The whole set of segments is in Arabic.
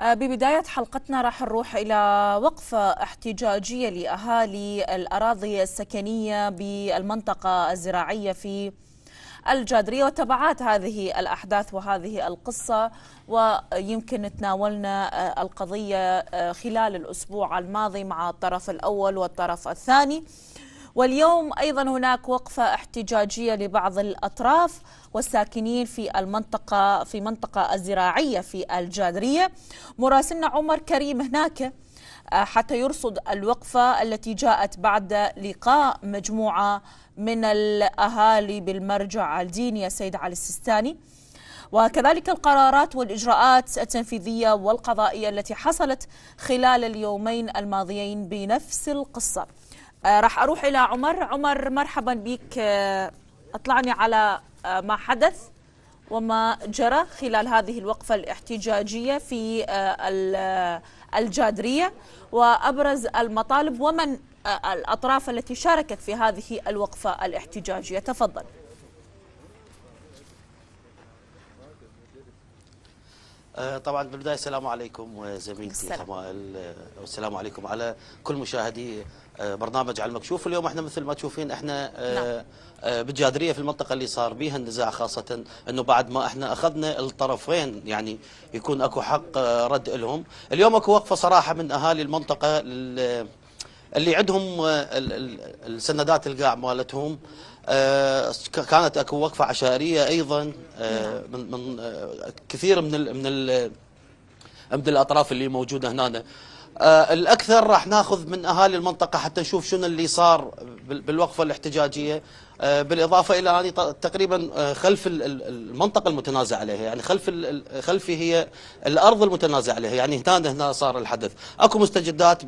آه، ببداية حلقتنا راح نروح إلى وقفة احتجاجية لأهالي الأراضي السكنية بالمنطقة الزراعية في الجادرية وتبعات هذه الأحداث وهذه القصة ويمكن تناولنا آه، القضية آه، خلال الأسبوع الماضي مع الطرف الأول والطرف الثاني واليوم أيضا هناك وقفة احتجاجية لبعض الأطراف والساكنين في المنطقة في منطقة الزراعية في الجادرية مراسلنا عمر كريم هناك آه، حتى يرصد الوقفة التي جاءت بعد لقاء مجموعة من الأهالي بالمرجع الديني السيد علي السيستاني وكذلك القرارات والإجراءات التنفيذية والقضائية التي حصلت خلال اليومين الماضيين بنفس القصة آه، راح اروح الى عمر عمر مرحبا بك آه، اطلعني على آه، ما حدث وما جرى خلال هذه الوقفة الاحتجاجية في الجادرية وأبرز المطالب ومن الأطراف التي شاركت في هذه الوقفة الاحتجاجية تفضل آه، طبعا بالبدايه السلام عليكم زميلتي خمائل والسلام آه، عليكم على كل مشاهدي آه، برنامج على المكشوف اليوم احنا مثل ما تشوفين احنا نعم. بالجادريه في المنطقه اللي صار بها النزاع خاصه انه بعد ما احنا اخذنا الطرفين يعني يكون اكو حق رد لهم اليوم اكو وقفه صراحه من اهالي المنطقه اللي عندهم آه، السندات القاع مالتهم آه، كانت اكو وقفه عشائريه ايضا آه، نعم. من من كثير من الـ من الـ من الاطراف اللي موجوده هنا الاكثر راح ناخذ من اهالي المنطقه حتى نشوف شنو اللي صار بالوقفه الاحتجاجيه آه، بالاضافه الى هذه تقريبا آه، خلف المنطقه المتنازع عليها يعني خلف خلفي هي الارض المتنازع عليها يعني هنا هنا صار الحدث اكو مستجدات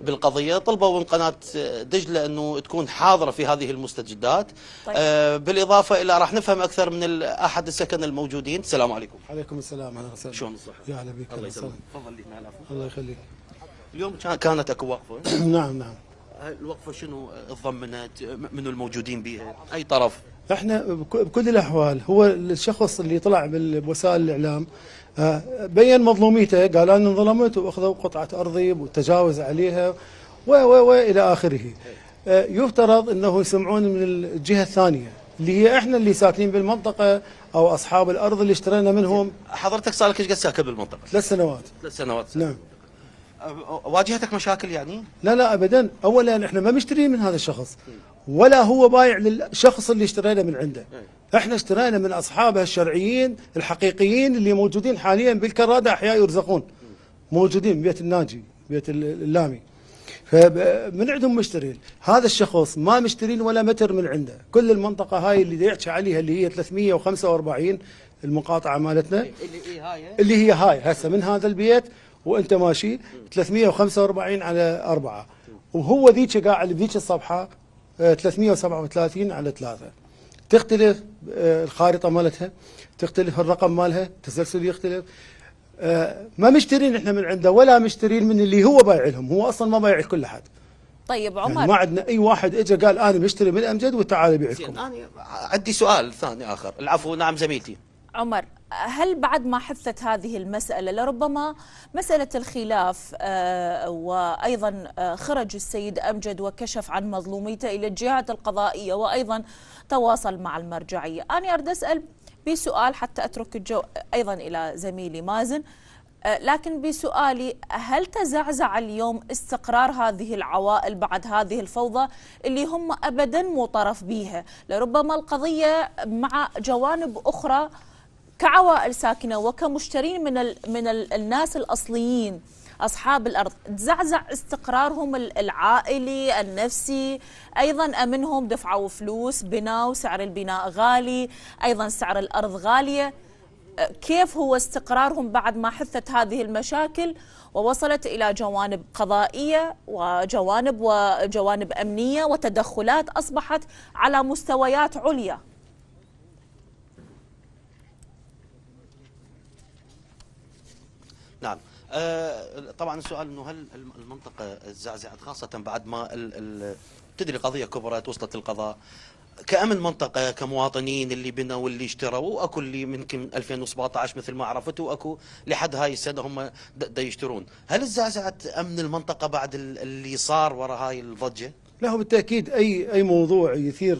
بالقضيه طلبوا من قناه دجله انه تكون حاضره في هذه المستجدات طيب. آه، بالاضافه الى راح نفهم اكثر من احد السكن الموجودين السلام عليكم عليكم السلام على وسهلا شلون الصحه يا أهلا بك الله يسلمك تفضل لي الله يخليك اليوم كانت اكو وقفه نعم نعم الوقفه شنو تضمنت من الموجودين بها اي طرف احنا بكل الاحوال هو الشخص اللي طلع بوسائل الاعلام آه، بين مظلوميته قال انا انظلمت واخذوا قطعه ارضي وتجاوز عليها و و و الى اخره آه، يفترض انه يسمعون من الجهه الثانيه اللي هي احنا اللي ساكنين بالمنطقه او اصحاب الارض اللي اشترينا منهم حضرتك صار لك ايش قد ساكن بالمنطقه؟ ثلاث سنوات ثلاث سنوات نعم أه، واجهتك مشاكل يعني؟ لا لا ابدا، اولا احنا ما مشترين من هذا الشخص ولا هو بايع للشخص اللي اشترينا من عنده. احنا اشترينا من اصحابها الشرعيين الحقيقيين اللي موجودين حاليا بالكرادة احياء يرزقون. موجودين بيت الناجي، بيت اللامي. فمن عندهم مشترين هذا الشخص ما مشترين ولا متر من عنده كل المنطقة هاي اللي يحكي عليها اللي هي 345 المقاطعة مالتنا اللي هي إيه، إيه، هاي إيه. اللي هي هاي هسه من هذا البيت وانت ماشي 345 على 4 وهو ذيك قاعد بذيك الصفحه 337 آه، على 3 تختلف آه، الخارطه مالتها تختلف الرقم مالها التسلسل يختلف آه، ما مشترين احنا من عنده ولا مشترين من اللي هو بايع لهم هو اصلا ما بايع كل احد طيب يعني عمر يعني ما عندنا اي واحد اجى قال انا مشتري من امجد وتعال بيعكم انا عندي سؤال ثاني اخر العفو نعم زميلتي عمر هل بعد ما حثت هذه المسألة لربما مسألة الخلاف آه، وأيضا آه، خرج السيد أمجد وكشف عن مظلوميته إلى الجهات القضائية وأيضا تواصل مع المرجعية أنا أريد أسأل بسؤال حتى أترك الجو أيضا إلى زميلي مازن آه، لكن بسؤالي هل تزعزع اليوم استقرار هذه العوائل بعد هذه الفوضى اللي هم ابدا مو طرف بيها لربما القضيه مع جوانب اخرى كعوائل ساكنه وكمشترين من ال من ال الناس الاصليين اصحاب الارض تزعزع استقرارهم العائلي النفسي ايضا امنهم دفعوا فلوس بناء وسعر البناء غالي ايضا سعر الارض غاليه أه، كيف هو استقرارهم بعد ما حثت هذه المشاكل ووصلت الى جوانب قضائيه وجوانب وجوانب امنيه وتدخلات اصبحت على مستويات عليا آه، طبعا السؤال انه هل المنطقه زعزعت خاصه بعد ما تدري القضيه كبرت وصلت للقضاء كامن منطقه كمواطنين اللي بنوا واللي اشتروا واكو اللي يمكن 2017 مثل ما عرفتوا واكو لحد هاي السنه هم دا يشترون هل زعزعت امن المنطقه بعد اللي صار وراء هاي الضجه له بالتاكيد اي اي موضوع يثير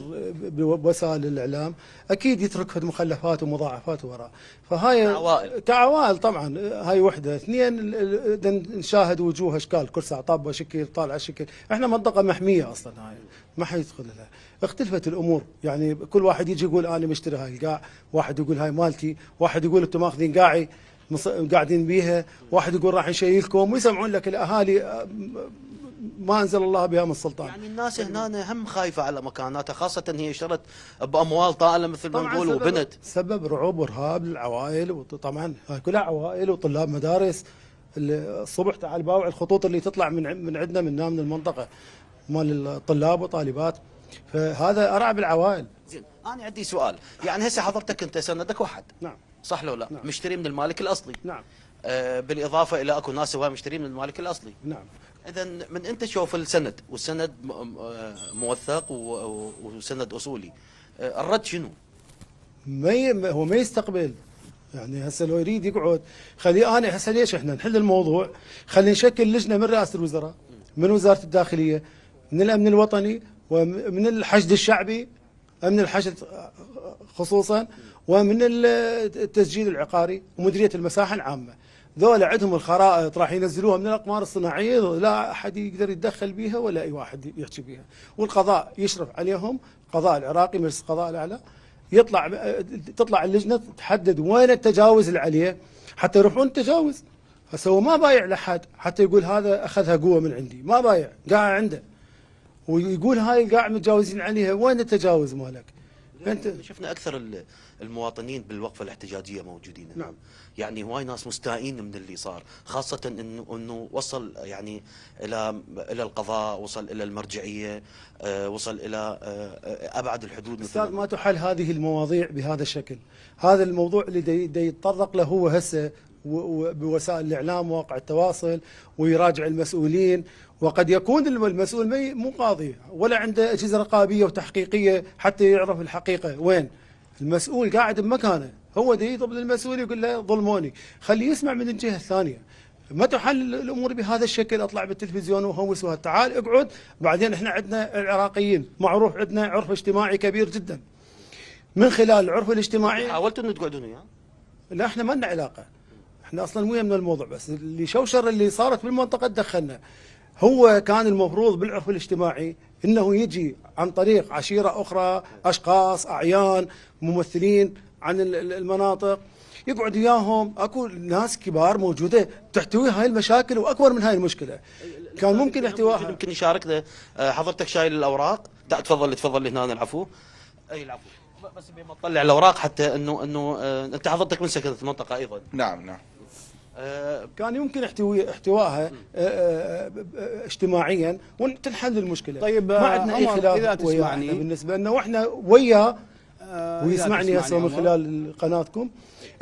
بوسائل الاعلام اكيد يترك مخلفات ومضاعفات وراء فهاي كعوائل كعوائل طبعا هاي وحده اثنين نشاهد وجوه اشكال كل ساعه طابه شكل طالعه شكل احنا منطقه محميه اصلا هاي ما حد يدخل لها اختلفت الامور يعني كل واحد يجي يقول انا مشتري هاي القاع واحد يقول هاي مالتي واحد يقول انتم ماخذين قاعي قاعدين بيها واحد يقول راح نشيلكم ويسمعون لك الاهالي ما انزل الله بها من سلطان يعني الناس هنا هم خايفه على مكاناتها خاصه هي اشترت باموال طائله مثل ما نقول وبنت سبب رعب ورهاب للعوائل وطبعا كلها عوائل وطلاب مدارس الصبح تعال باوع الخطوط اللي تطلع من من عندنا من من المنطقه مال الطلاب وطالبات فهذا ارعب العوائل زين انا عندي سؤال يعني هسه حضرتك انت سندك واحد نعم صح لو لا نعم. مشتري من المالك الاصلي نعم آه بالاضافه الى اكو ناس هواي مشتري من المالك الاصلي نعم اذا من انت تشوف السند والسند آه، موثق وسند اصولي آه، الرد شنو؟ ما ي... هو ما يستقبل يعني هسه لو يريد يقعد خلي انا هسه ليش احنا نحل الموضوع خلينا نشكل لجنه من رئاسه الوزراء من وزاره الداخليه من الامن الوطني ومن الحشد الشعبي امن الحشد خصوصا ومن التسجيل العقاري ومديريه المساحه العامه ذولا عندهم الخرائط راح ينزلوها من الاقمار الصناعيه لا احد يقدر يتدخل بيها ولا اي واحد يحكي بيها والقضاء يشرف عليهم القضاء العراقي مجلس القضاء الاعلى يطلع تطلع اللجنه تحدد وين التجاوز اللي عليه حتى يروحون التجاوز هسه هو ما بايع لحد حتى يقول هذا اخذها قوه من عندي ما بايع قاع عنده ويقول هاي القاع متجاوزين عليها وين التجاوز مالك؟ انت شفنا اكثر المواطنين بالوقفه الاحتجاجيه موجودين نعم يعني هواي ناس مستائين من اللي صار خاصه انه انه وصل يعني الى الى القضاء وصل الى المرجعيه آه، وصل الى آه، ابعد الحدود استاذ ما تحل هذه المواضيع بهذا الشكل هذا الموضوع اللي يتطرق له هو هسه بوسائل الاعلام وواقع التواصل ويراجع المسؤولين وقد يكون المسؤول مو قاضي ولا عنده اجهزه رقابيه وتحقيقيه حتى يعرف الحقيقه وين المسؤول قاعد بمكانه هو ده يطلب للمسؤول يقول له ظلموني خليه يسمع من الجهه الثانيه ما تحل الامور بهذا الشكل اطلع بالتلفزيون وهوس تعال اقعد بعدين احنا عندنا العراقيين معروف عندنا عرف اجتماعي كبير جدا من خلال العرف الاجتماعي حاولتوا ان تقعدون وياه؟ لا احنا ما لنا علاقه احنا اصلا مو من الموضوع بس اللي شوشر اللي صارت بالمنطقه تدخلنا هو كان المفروض بالعرف الاجتماعي انه يجي عن طريق عشيره اخرى اشخاص اعيان ممثلين عن المناطق يقعد وياهم اكو ناس كبار موجوده تحتوي هاي المشاكل واكبر من هاي المشكله كان ممكن احتوائها يمكن يشاركنا آه، حضرتك شايل الاوراق تفضل تفضل هنا العفو اي العفو بس بما تطلع الاوراق حتى انه انه آه، انت حضرتك من سكنه المنطقه ايضا نعم نعم كان يمكن احتوي احتواها آه، آه، آه، اجتماعيا وتنحل المشكله طيب ما عندنا اي خلاف يعني بالنسبه لنا واحنا وياه ويسمعني هسه من خلال قناتكم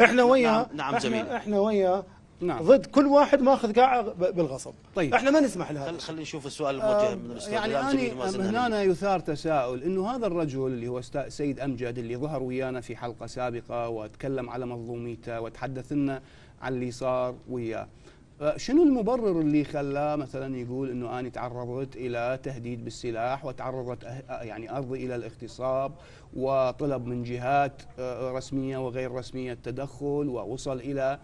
احنا وياه نعم, نعم جميل احنا, احنا وياه نعم. ضد كل واحد ماخذ قاعه بالغصب طيب احنا ما نسمح لهذا خل خلينا نشوف السؤال الموجه من الاستاذ يعني انا هنا يثار تساؤل انه هذا الرجل اللي هو سيد امجد اللي ظهر ويانا في حلقه سابقه وتكلم على مظلوميته وتحدث لنا على اللي صار وياه أه، شنو المبرر اللي خلاه مثلا يقول انه انا تعرضت الى تهديد بالسلاح وتعرضت أه، أه، يعني ارضي الى الاغتصاب وطلب من جهات رسميه وغير رسميه التدخل ووصل الى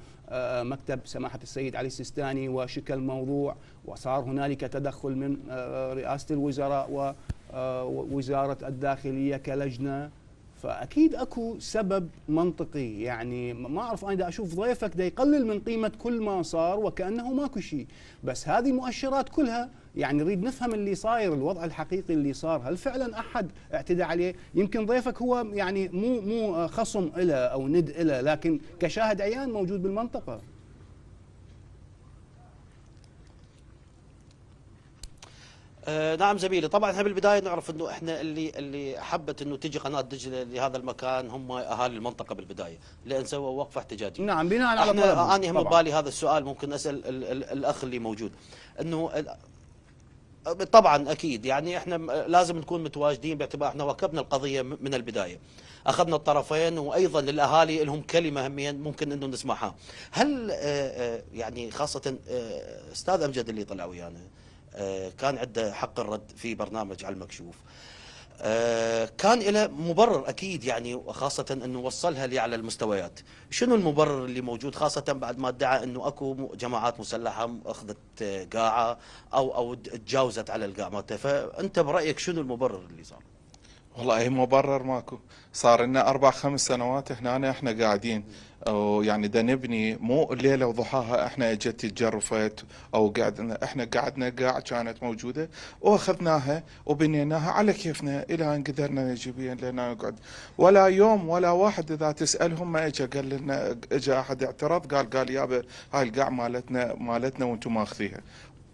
مكتب سماحه السيد علي السيستاني وشكى الموضوع وصار هنالك تدخل من رئاسه الوزراء ووزاره الداخليه كلجنه فاكيد اكو سبب منطقي يعني ما اعرف انا دا اشوف ضيفك دا يقلل من قيمه كل ما صار وكانه ماكو شيء بس هذه مؤشرات كلها يعني نريد نفهم اللي صاير الوضع الحقيقي اللي صار هل فعلا احد اعتدى عليه يمكن ضيفك هو يعني مو مو خصم له او ند له لكن كشاهد عيان موجود بالمنطقه آه نعم زميلي طبعا احنا بالبدايه نعرف انه احنا اللي اللي حبت انه تجي قناه دجله لهذا المكان هم اهالي المنطقه بالبدايه لان سووا وقفه احتجاجيه نعم بناء على انا انا هم ببالي هذا السؤال ممكن اسال الـ الـ الاخ اللي موجود انه طبعا اكيد يعني احنا لازم نكون متواجدين باعتبار احنا واكبنا القضيه من البدايه اخذنا الطرفين وايضا الاهالي لهم كلمه اهميه ممكن انه نسمعها هل آه، آه، يعني خاصه آه، استاذ امجد اللي طلع ويانا يعني آه، كان عنده حق الرد في برنامج على المكشوف آه، كان له مبرر اكيد يعني وخاصه انه وصلها لي على المستويات، شنو المبرر اللي موجود خاصه بعد ما ادعى انه اكو جماعات مسلحه اخذت آه، قاعه او او تجاوزت على القاع مالته، فانت برايك شنو المبرر اللي صار؟ والله اي مبرر ماكو صار لنا اربع خمس سنوات هنا احنا قاعدين يعني دا نبني مو الليله وضحاها احنا اجت تجرفت او قعدنا احنا قعدنا قاع كانت موجوده واخذناها وبنيناها على كيفنا الى ان قدرنا نجيب لنا نقعد ولا يوم ولا واحد اذا تسالهم ما اجى قال لنا اجى احد اعترض قال قال يابا هاي القاع مالتنا مالتنا وانتم ماخذيها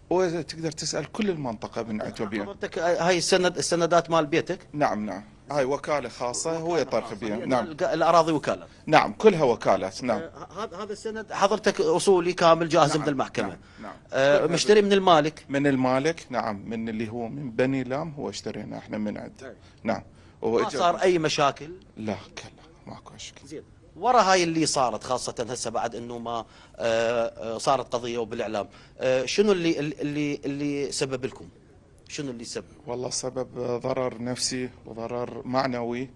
وتقدر تسال كل المنطقه من عتبيه حضرتك هاي السند السندات مال بيتك نعم نعم هاي وكاله خاصه وكالة هو يطرف بها نعم يعني الاراضي وكاله نعم كلها وكالات نعم آه، هذا السند حضرتك اصولي كامل جاهز نعم من المحكمه نعم, نعم. آه مشتري من المالك من المالك نعم من اللي هو من بني لام هو اشترينا احنا من عنده طيب. نعم ما صار اي مشاكل لا كلا ماكو مشكله زين ورا هاي اللي صارت خاصة هسه بعد انه ما آه، آه، صارت قضية وبالاعلام آه، شنو اللي اللي اللي سبب لكم؟ شنو اللي سبب؟ والله سبب ضرر نفسي وضرر معنوي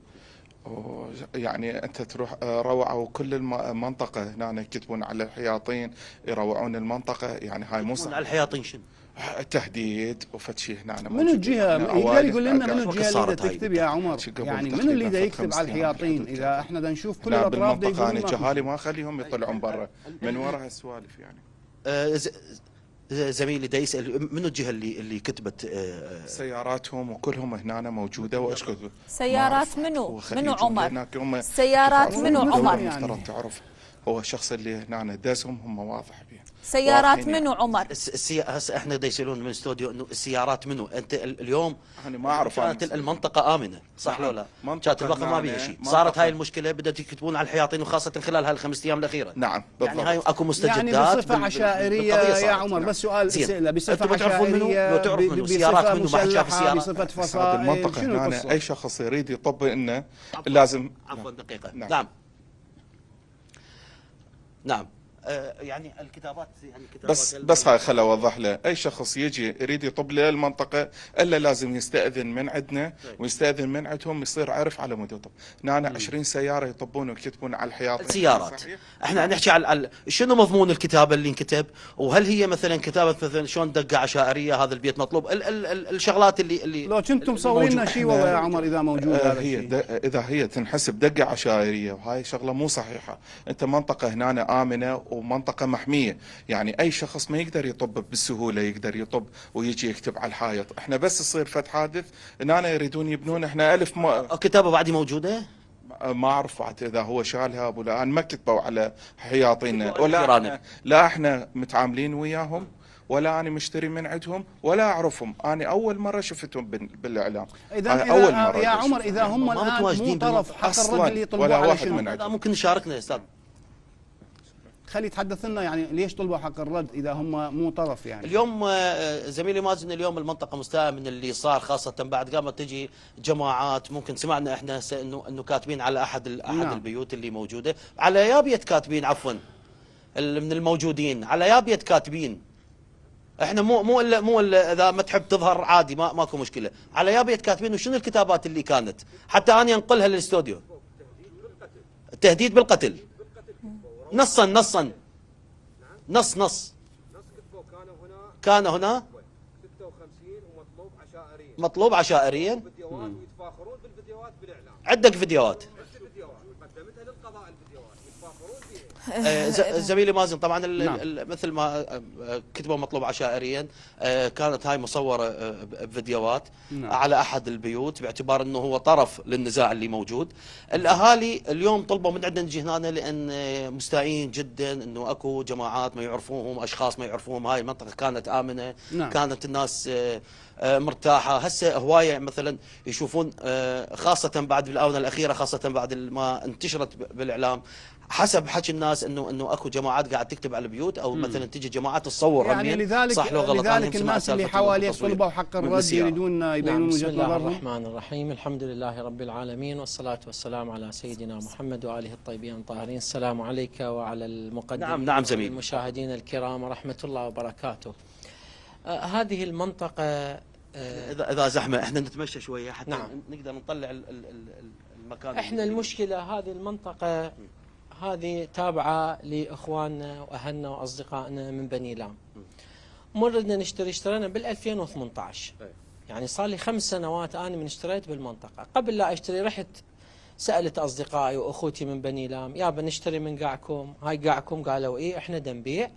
يعني انت تروح آه، روعوا كل المنطقه هنا يكتبون على الحياطين يروعون المنطقه يعني هاي مو على الحياطين شنو؟ آه، تهديد وفد شيء هنا من الجهه يقدر يقول لنا من الجهه اللي تكتب يا عمر يعني من اللي دا يكتب على الحياطين اذا احنا دا نشوف كل الاطراف بالمنطقه انا جهالي ما اخليهم يطلعون طيب، برا من وراء هالسوالف يعني آه، زميلي دايس يسال منو الجهه اللي اللي كتبت آه، آه، سياراتهم وكلهم هنا موجوده واشكر سيارات منو منو عمر سيارات منو عمر يعني تعرف هو الشخص اللي هنا دازهم هم واضح بيه سيارات منو عمر؟ هسه احنا دا يسالون من استوديو انه السيارات منو؟ انت اليوم انا ما اعرف كانت المنطقه امنه صح نعم. ولا لا؟ كانت الباقه ما بيها شيء، صارت هاي المشكله بدات يكتبون على الحياطين وخاصه خلال هالخمس ايام الاخيره نعم يعني بالضبط يعني هاي اكو يعني مستجدات يعني بصفه عشائريه يا عمر بس سؤال اسئله بصفه عشائريه لو تعرف منو سيارات منو ما شاف السيارات بصفه فصائل المنطقه نعم. هنا اي شخص يريد يطبق انه لازم عفوا دقيقه نعم نعم, نعم. آه، يعني الكتابات يعني الكتابات بس بس هاي خل اوضح له اي شخص يجي يريد يطب للمنطقه الا لازم يستاذن من عندنا طيب. ويستاذن من عندهم يصير عارف على مود يطب هنا 20 سياره يطبون ويكتبون على الحياط السيارات احنا نحكي على شنو مضمون الكتابه اللي انكتب وهل هي مثلا كتابه مثلا شلون دقه عشائريه هذا البيت مطلوب ال ال ال الشغلات اللي اللي لو كنتم مصورين شيء والله يا عمر اذا موجود آه، هذا هي اذا هي تنحسب دقه عشائريه وهاي شغله مو صحيحه انت منطقه هنا امنه ومنطقه محميه يعني اي شخص ما يقدر يطب بالسهولة يقدر يطب ويجي يكتب على الحائط احنا بس يصير فت حادث هنا يريدون يبنون احنا ألف ما... آه، كتابه بعد موجوده آه، ما اعرف اذا هو شالها ابو الان ما كتبوا على حياطينا ولا احنا لا احنا متعاملين وياهم ولا انا مشتري من عندهم ولا اعرفهم انا اول مره شفتهم بالاعلام اذا اول آه، مره يا عمر اذا هم الان مو طرف حتى الرجل يطلبوا على شنو ممكن يشاركنا يا استاذ خلي يتحدث لنا يعني ليش طلبوا حق الرد اذا هم مو طرف يعني اليوم آه، زميلي مازن اليوم المنطقه مستاء من اللي صار خاصه بعد قامت تجي جماعات ممكن سمعنا احنا انه انه كاتبين على احد احد نعم. البيوت اللي موجوده على يابيه كاتبين عفوا من الموجودين على يابيه كاتبين احنا مو مو الا مو الا اذا ما تحب تظهر عادي ما ماكو مشكله على يابيه كاتبين وشنو الكتابات اللي كانت حتى انا انقلها للاستوديو التهديد بالقتل نصا نصا نعم. نص نص كان هنا مطلوب عشائريا عندك فيديوهات آه، زميلي مازن طبعا نعم. مثل ما آه، كتبوا مطلوب عشائريا آه، كانت هاي مصوره بفيديوهات نعم. على احد البيوت باعتبار انه هو طرف للنزاع اللي موجود الاهالي اليوم طلبوا من عندنا نجي هنا لان مستائين جدا انه اكو جماعات ما يعرفوهم اشخاص ما يعرفوهم هاي المنطقه كانت امنه نعم. كانت الناس مرتاحه هسه هوايه مثلا يشوفون خاصه بعد الآونة الاخيره خاصه بعد ما انتشرت بالاعلام حسب حكي الناس انه انه اكو جماعات قاعد تكتب على البيوت او مثلا تجي جماعات تصور يعني لذلك صح لو غلط لذلك الناس اللي حواليك طلبوا حق الرد يريدون نعم، يبينون وجهه نظرهم بسم الله الرحمن الرحيم الحمد لله رب العالمين والصلاه والسلام على سيدنا محمد واله الطيبين الطاهرين السلام عليك وعلى المقدم نعم نعم زميل المشاهدين الكرام ورحمه الله وبركاته آه هذه المنطقه آه اذا اذا زحمه احنا نتمشى شويه حتى نعم. نقدر نطلع المكان احنا المشكله هذه المنطقه هذه تابعة لإخواننا وأهلنا وأصدقائنا من بني لام مردنا نشتري اشترينا بال 2018 يعني صار لي خمس سنوات أنا من اشتريت بالمنطقة قبل لا أشتري رحت سألت أصدقائي وأخوتي من بني لام يا بنشتري من قاعكم هاي قاعكم قالوا إيه إحنا دنبيع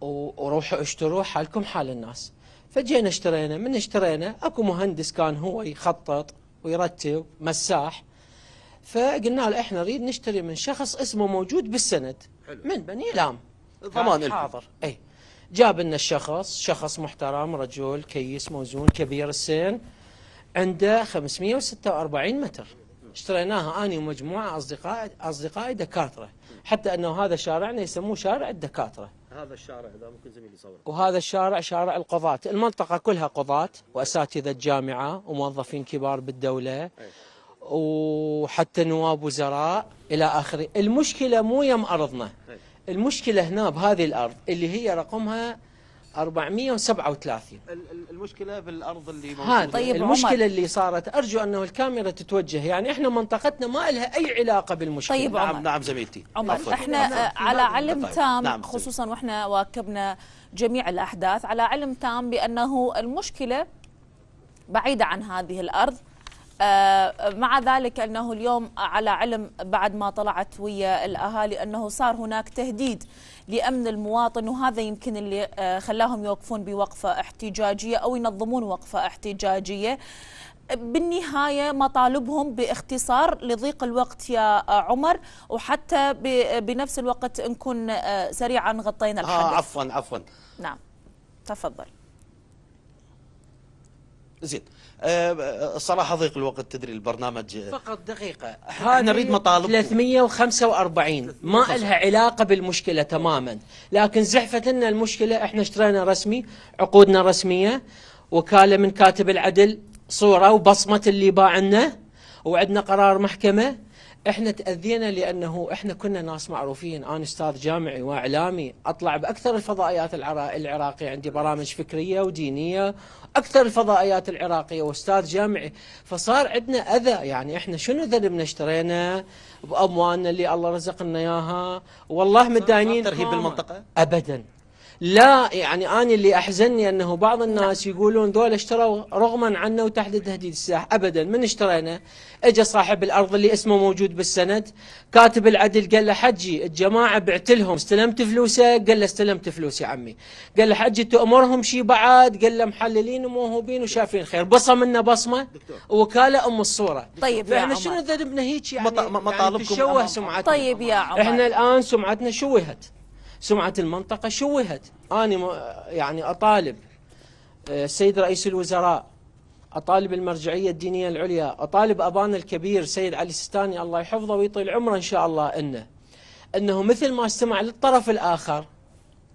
وروحوا اشتروا حالكم حال الناس فجينا اشترينا من اشترينا اكو مهندس كان هو يخطط ويرتب مساح فقلنا له احنا نريد نشتري من شخص اسمه موجود بالسند حلو. من بني لام ضمان حاضر اي جاب لنا الشخص شخص محترم رجل كيس موزون كبير السن عنده 546 متر اشتريناها أنا ومجموعة أصدقائي أصدقائي دكاترة حتى أنه هذا شارعنا يسموه شارع الدكاترة هذا الشارع إذا ممكن زميلي يصور وهذا الشارع شارع القضاة المنطقة كلها قضاة وأساتذة جامعة وموظفين كبار بالدولة أي. وحتى نواب وزراء إلى آخره المشكلة مو يم أرضنا المشكلة هنا بهذه الأرض اللي هي رقمها 437 المشكله في الارض اللي موجوده طيب المشكله عمر. اللي صارت ارجو انه الكاميرا تتوجه يعني احنا منطقتنا ما لها اي علاقه بالمشكله طيب نعم عمر. نعم زميلتي عمر أفضل. احنا نعم. آه، على نعم، علم نعم. تام نعم. خصوصا واحنا واكبنا جميع الاحداث على علم تام بانه المشكله بعيده عن هذه الارض آه، مع ذلك أنه اليوم على علم بعد ما طلعت ويا الأهالي أنه صار هناك تهديد لأمن المواطن وهذا يمكن اللي آه، خلاهم يوقفون بوقفة احتجاجية أو ينظمون وقفة احتجاجية بالنهاية مطالبهم باختصار لضيق الوقت يا عمر وحتى بنفس الوقت نكون آه، سريعا غطينا الحدث آه عفوا عفوا نعم تفضل زين الصراحه آه، ضيق الوقت تدري البرنامج آه، فقط دقيقه احنا نريد مطالب 345 ما لها علاقه بالمشكله تماما لكن زحفت لنا المشكله احنا اشترينا رسمي عقودنا رسميه وكاله من كاتب العدل صوره وبصمه اللي باعنا وعندنا قرار محكمه احنا تاذينا لانه احنا كنا ناس معروفين انا استاذ جامعي واعلامي اطلع باكثر الفضائيات العراقيه عندي برامج فكريه ودينيه اكثر الفضائيات العراقيه واستاذ جامعي فصار عندنا اذى يعني احنا شنو ذنبنا اشترينا باموالنا اللي الله رزقنا اياها والله متداينين ترهيب المنطقه ابدا لا يعني أنا اللي أحزنني أنه بعض الناس يقولون دول اشتروا رغما عنا وتحت تهديد السلاح أبدا من اشترينا اجى صاحب الأرض اللي اسمه موجود بالسند كاتب العدل قال له حجي الجماعة بعت لهم استلمت فلوسك قال له استلمت فلوس يا عمي قال له حجي تأمرهم شي بعد قال له محللين وموهوبين وشافين خير بصم لنا بصمة وكاله أم الصورة طيب فإحنا شنو ذنبنا هيك يعني, يعني مطالبكم يعني تشوه سمعتنا طيب يا عمر احنا الآن سمعتنا شوهت سمعة المنطقة شوهت أنا يعني أطالب آه، السيد رئيس الوزراء أطالب المرجعية الدينية العليا أطالب أبانا الكبير سيد علي سستاني الله يحفظه ويطيل عمره إن شاء الله أنه أنه مثل ما استمع للطرف الآخر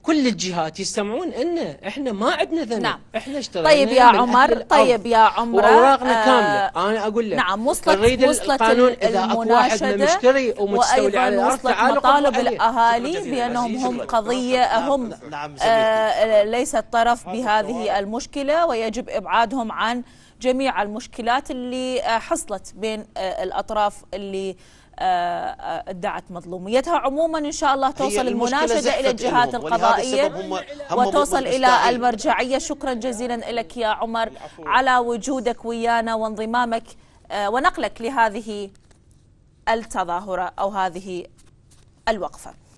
كل الجهات يستمعون ان احنا ما عندنا ذنب نعم. احنا طيب اشتغلنا طيب يا عمر طيب يا عمر اوراقنا آه كامله انا اقول لك نعم وصلت وصلت القانون اذا اكو واحد من مشتري ومستولي على الارض تعالوا مطالب الاهالي بانهم هم قضيه هم نعم آه ليست طرف بهذه المشكله ويجب ابعادهم عن جميع المشكلات اللي آه، حصلت بين آه، الاطراف اللي آه، آه، ادعت مظلوميتها عموما ان شاء الله توصل المناشده الى الجهات القضائيه هم هم وتوصل الى المرجعيه شكرا جزيلا لك يا عمر على وجودك ويانا وانضمامك آه، ونقلك لهذه التظاهره او هذه الوقفه